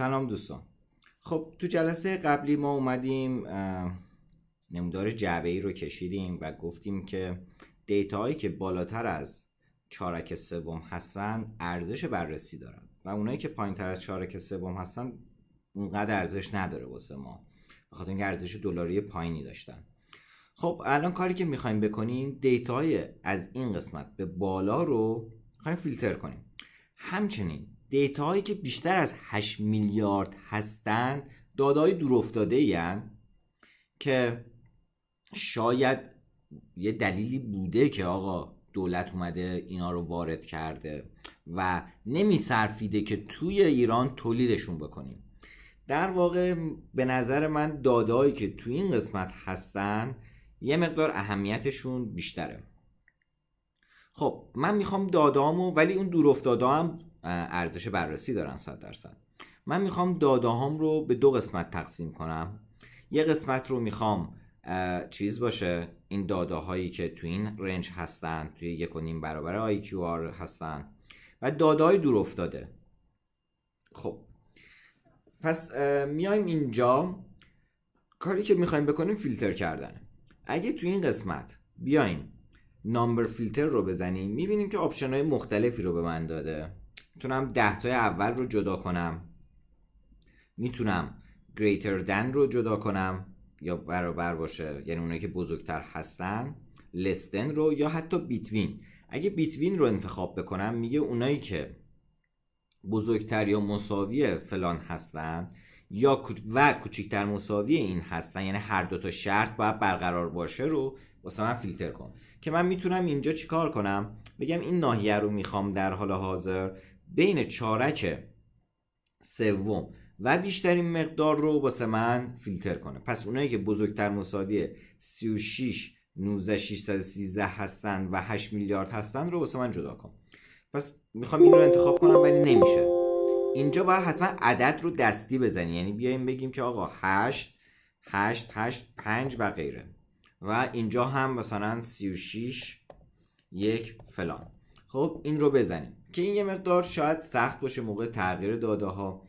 سلام دوستان خب تو جلسه قبلی ما اومدیم نمودار جعبه ای رو کشیدیم و گفتیم که دیتا هایی که بالاتر از چارک سوم هستن ارزش بررسی دارن و اونایی که پایین تر از چارک سوم هستن اونقدر ارزش نداره واسه ما بخاطر اینکه ارزش دلاری پایینی داشتن خب الان کاری که میخوایم بکنیم دیتا های از این قسمت به بالا رو میخوایم فیلتر کنیم همچنین دیتا هایی که بیشتر از 8 میلیارد هستن دادای دور افتاده که شاید یه دلیلی بوده که آقا دولت اومده اینا رو وارد کرده و نمیصرفیده که توی ایران تولیدشون بکنیم در واقع به نظر من دادایی که توی این قسمت هستن یه مقدار اهمیتشون بیشتره خب من میخوام دادامو ولی اون دور هم ارزش بررسی دارن صد درصد من میخوام داده هام رو به دو قسمت تقسیم کنم یه قسمت رو میخوام چیز باشه این داده هایی که تو این رنج هستن توی یک و نیم برابر IQR هستن و داده های دور افتاده خب پس میایم اینجا کاری که میخوایم بکنیم فیلتر کردن اگه تو این قسمت بیایم نامبر فیلتر رو بزنیم میبینیم که آپشن های مختلفی رو به من داده میتونم تای اول رو جدا کنم میتونم greater than رو جدا کنم یا برابر باشه یعنی اونایی که بزرگتر هستن less than رو یا حتی between اگه between رو انتخاب بکنم میگه اونایی که بزرگتر یا مساوی فلان هستن یا و کوچکتر مساوی این هستن یعنی هر دو تا شرط باید برقرار باشه رو واسه من فیلتر کن که من میتونم اینجا چیکار کنم بگم این ناحیه رو میخوام در حال حاضر بین چارک سوم و بیشترین مقدار رو واسه من فیلتر کنه پس اونایی که بزرگتر مساوی 36 19 613 هستن و 8 میلیارد هستن رو واسه من جدا کن پس میخوام این رو انتخاب کنم ولی نمیشه اینجا باید حتما عدد رو دستی بزنی یعنی بیایم بگیم که آقا 8 8 8 5 و غیره و اینجا هم مثلا 36 یک فلان خب این رو بزنیم که این یه مقدار شاید سخت باشه موقع تغییر داده ها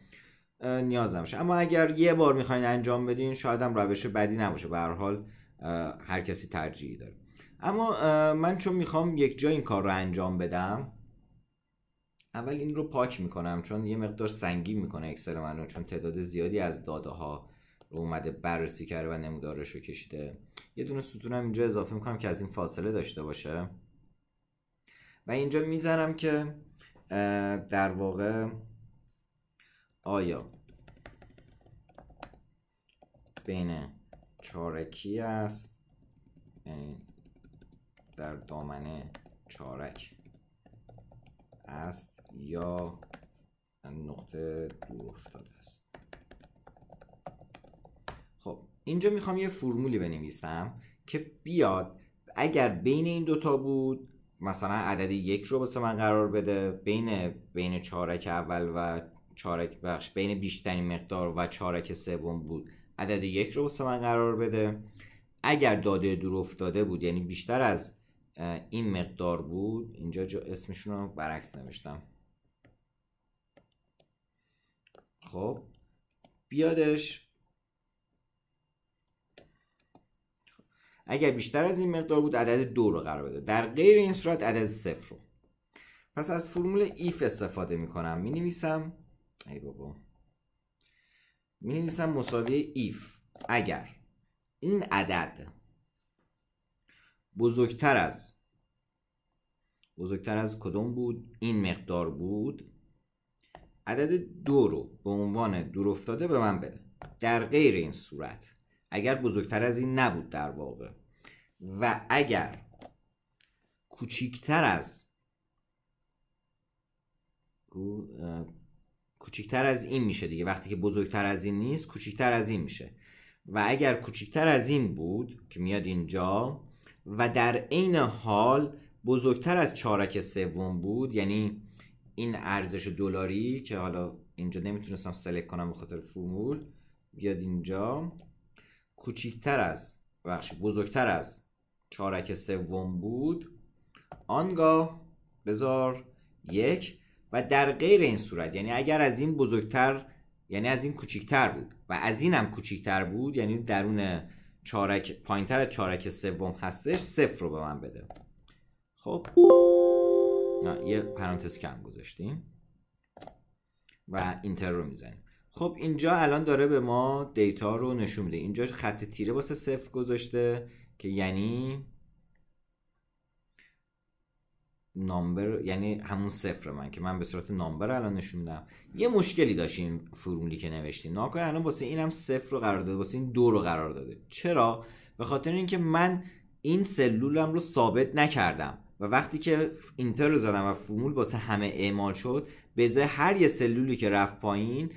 نیاز نباشه اما اگر یه بار میخواین انجام بدین شاید هم روش بدی نباشه به هر حال هر کسی ترجیحی داره اما من چون میخوام یک جا این کار رو انجام بدم اول این رو پاک میکنم چون یه مقدار سنگین میکنه اکسل منو چون تعداد زیادی از داده ها رو اومده بررسی کرده و نمودارش رو کشیده یه دونه ستونم اینجا اضافه میکنم که از این فاصله داشته باشه و اینجا میزنم که در واقع آیا بین چارکی است یعنی در دامنه چارک است یا نقطه دور افتاده است خب اینجا میخوام یه فرمولی بنویسم که بیاد اگر بین این دوتا بود مثلا عدد یک رو واسه من قرار بده بین بین چارک اول و چارک بخش بین بیشترین مقدار و چارک سوم بود عدد یک رو واسه من قرار بده اگر داده دور افتاده بود یعنی بیشتر از این مقدار بود اینجا جا اسمشون رو برعکس نوشتم خب بیادش اگر بیشتر از این مقدار بود عدد دو رو قرار بده در غیر این صورت عدد صفر رو پس از فرمول ایف استفاده می کنم می نویسم ای بابا می نویسم مساوی ایف اگر این عدد بزرگتر از بزرگتر از کدوم بود این مقدار بود عدد دو رو به عنوان دور افتاده به من بده در غیر این صورت اگر بزرگتر از این نبود در واقع و اگر کوچیکتر از کوچیکتر از این میشه دیگه وقتی که بزرگتر از این نیست کوچیکتر از این میشه و اگر کوچیکتر از این بود که میاد اینجا و در عین حال بزرگتر از چارک سوم بود یعنی این ارزش دلاری که حالا اینجا نمیتونستم سلکت کنم به خاطر فرمول بیاد اینجا کوچیکتر از بخش بزرگتر از چارک سوم بود آنگاه بذار یک و در غیر این صورت یعنی اگر از این بزرگتر یعنی از این کوچیکتر بود و از این هم کوچیکتر بود یعنی درون چارک پایینتر از چارک سوم هستش صفر رو به من بده خب نه یه پرانتز کم گذاشتیم و اینتر رو میزنیم خب اینجا الان داره به ما دیتا رو نشون میده اینجا خط تیره واسه صفر گذاشته که یعنی نامبر یعنی همون صفر من که من به صورت نامبر الان نشون یه مشکلی داشتیم فرمولی که نوشتیم ناکنه الان این هم صفر رو قرار داده واسه این دو رو قرار داده چرا به خاطر اینکه من این سلولم رو ثابت نکردم و وقتی که اینتر رو زدم و فرمول واسه همه اعمال شد بزه هر یه سلولی که رفت پایین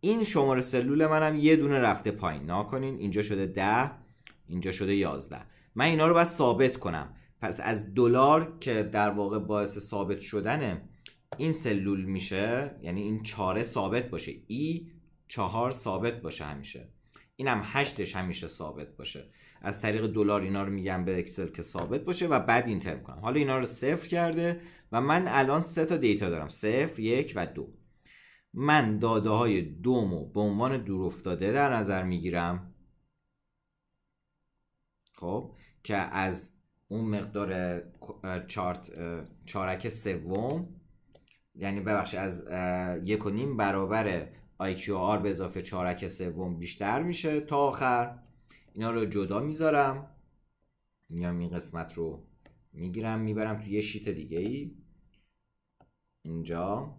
این شماره سلول منم یه دونه رفته پایین ناکنین اینجا شده ده اینجا شده 11 من اینا رو باید ثابت کنم پس از دلار که در واقع باعث ثابت شدن این سلول میشه یعنی این چاره ثابت باشه ای چهار ثابت باشه همیشه اینم هم هشتش همیشه ثابت باشه از طریق دلار اینا رو میگم به اکسل که ثابت باشه و بعد ترم کنم حالا اینا رو صفر کرده و من الان سه تا دیتا دارم صفر یک و دو من داده های دومو به عنوان دور افتاده در نظر میگیرم خب که از اون مقدار چارت چارک سوم یعنی ببخشید از یک و نیم برابر IQR به اضافه چارک سوم بیشتر میشه تا آخر اینا رو جدا میذارم میام این قسمت رو میگیرم میبرم تو یه شیت دیگه ای اینجا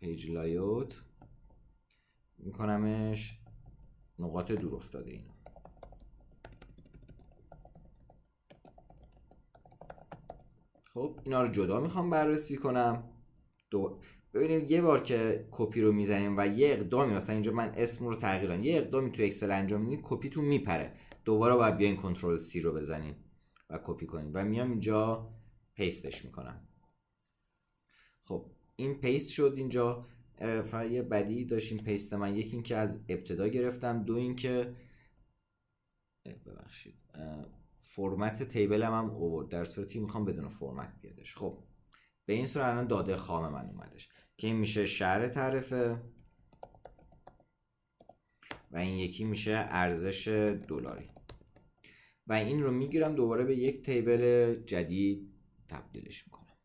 پیج لایوت میکنمش نقاط دور افتاده اینا خب اینا رو جدا میخوام بررسی کنم دو ببینیم یه بار که کپی رو میزنیم و یه اقدامی مثلا اینجا من اسم رو تغییر یه اقدامی تو اکسل انجام کپی کپیتون میپره دوباره باید بیاین کنترل سی رو بزنیم و کپی کنیم و میام اینجا پیستش میکنم خب این پیست شد اینجا فقط یه بدی داشتیم پیست من یکی اینکه از ابتدا گرفتم دو اینکه ببخشید فرمت تیبل هم, هم اوورد در صورتی میخوام بدون فرمت بیادش خب به این صورت الان داده خام من اومدش که این میشه شهر تعرفه و این یکی میشه ارزش دلاری و این رو میگیرم دوباره به یک تیبل جدید تبدیلش میکنم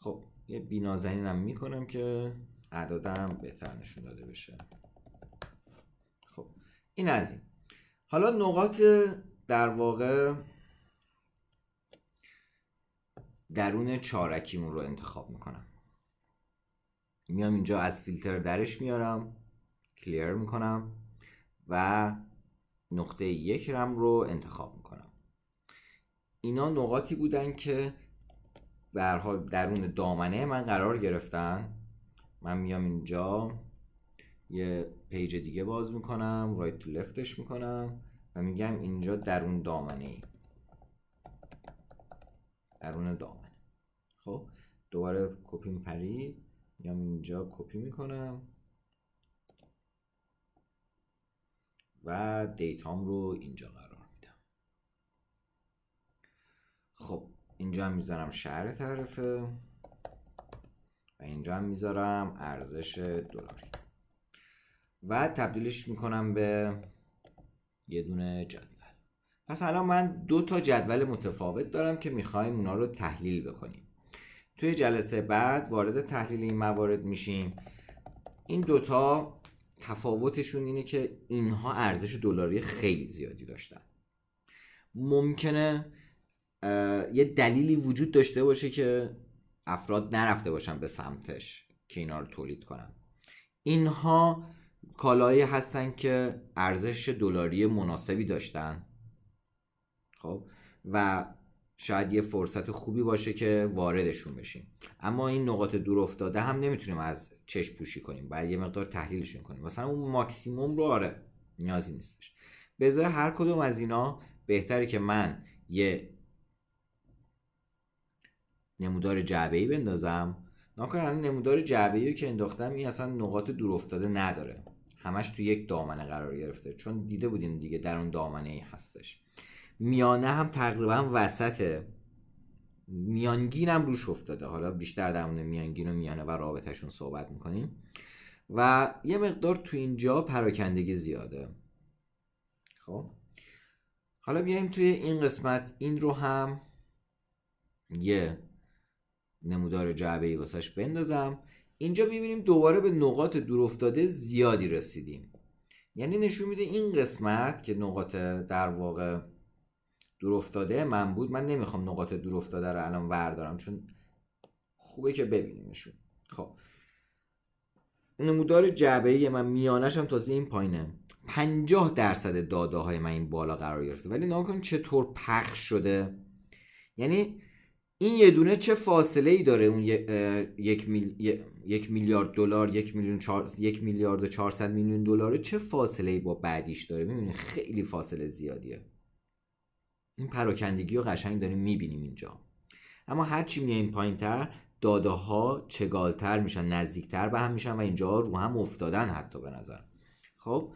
خب یه هم میکنم که عددم بهتر نشون داده بشه خب این از این حالا نقاط در واقع درون چارکیمون رو انتخاب میکنم میام اینجا از فیلتر درش میارم کلیر میکنم و نقطه یک رم رو انتخاب میکنم اینا نقاطی بودن که به حال درون دامنه من قرار گرفتن من میام اینجا یه پیج دیگه باز میکنم رایت تو لفتش میکنم و میگم اینجا درون دامنه ای درون دامنه خب دوباره کپی پری میام اینجا کپی میکنم و دیتام رو اینجا قرار میدم خب اینجا هم میذارم شهر تعرفه و اینجا میذارم ارزش دلاری و تبدیلش میکنم به یه دونه جدول پس الان من دو تا جدول متفاوت دارم که میخوایم اونا رو تحلیل بکنیم توی جلسه بعد وارد تحلیل این موارد میشیم این دوتا تفاوتشون اینه که اینها ارزش دلاری خیلی زیادی داشتن ممکنه یه دلیلی وجود داشته باشه که افراد نرفته باشن به سمتش که اینا رو تولید کنن اینها کالایی هستن که ارزش دلاری مناسبی داشتن خب و شاید یه فرصت خوبی باشه که واردشون بشیم اما این نقاط دور افتاده هم نمیتونیم از چشم پوشی کنیم باید یه مقدار تحلیلشون کنیم مثلا اون ماکسیموم رو آره نیازی نیستش به هر کدوم از اینا بهتره که من یه نمودار جعبه ای بندازم ناکنن نمودار جعبه ای که انداختم این اصلا نقاط دور افتاده نداره همش تو یک دامنه قرار گرفته چون دیده بودیم دیگه در اون دامنه ای هستش میانه هم تقریبا وسط میانگین هم روش افتاده حالا بیشتر در میانگین و میانه و رابطهشون صحبت میکنیم و یه مقدار تو اینجا پراکندگی زیاده خب حالا بیایم توی این قسمت این رو هم یه نمودار جعبه ای بندازم اینجا میبینیم دوباره به نقاط دور افتاده زیادی رسیدیم یعنی نشون میده این قسمت که نقاط در واقع دور افتاده من بود من نمیخوام نقاط دور افتاده رو الان وردارم چون خوبه که ببینیمشون خب نمودار جعبه من میانش هم تازه این پایینه 50 درصد داده های من این بالا قرار گرفته ولی نگاه چطور پخش شده یعنی این یه دونه چه فاصله ای داره اون یک, میلیارد دلار یک میلیون یک میلیارد و 400 میلیون دلار چه فاصله ای با بعدیش داره میبینی خیلی فاصله زیادیه این پراکندگی رو قشنگ داریم میبینیم اینجا اما هرچی میایم پایین تر داده ها چگالتر میشن نزدیکتر به هم میشن و اینجا رو هم افتادن حتی به نظر خب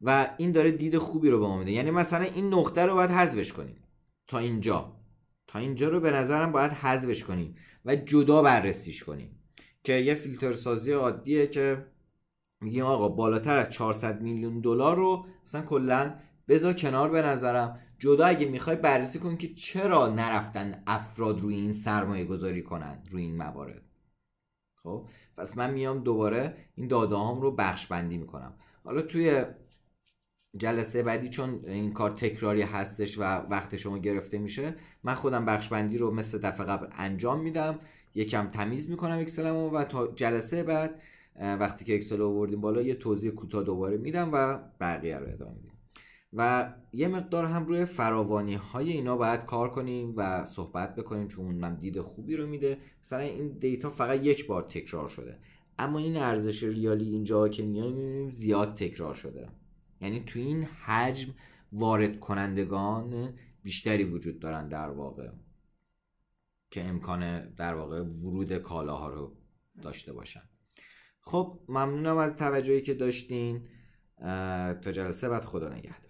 و این داره دید خوبی رو به ما میده یعنی مثلا این نقطه رو باید حذفش کنیم تا اینجا تا اینجا رو به نظرم باید حذفش کنیم و جدا بررسیش کنیم که یه فیلتر سازی عادیه که میگیم آقا بالاتر از 400 میلیون دلار رو اصلا کلا بذار کنار به نظرم جدا اگه میخوای بررسی کن که چرا نرفتن افراد روی این سرمایه گذاری کنن روی این موارد خب پس من میام دوباره این داده هام رو بخش بندی میکنم حالا توی جلسه بعدی چون این کار تکراری هستش و وقت شما گرفته میشه من خودم بخش بندی رو مثل دفعه قبل انجام میدم یکم تمیز میکنم اکسلمو و تا جلسه بعد وقتی که اکسل آوردیم بالا یه توضیح کوتاه دوباره میدم و بقیه رو ادامه میدیم و یه مقدار هم روی فراوانی های اینا باید کار کنیم و صحبت بکنیم چون من دید خوبی رو میده مثلا این دیتا فقط یک بار تکرار شده اما این ارزش ریالی اینجا که میایم زیاد تکرار شده یعنی تو این حجم وارد کنندگان بیشتری وجود دارن در واقع که امکان در واقع ورود کالاها رو داشته باشن خب ممنونم از توجهی که داشتین تا جلسه بعد خدا نگهدار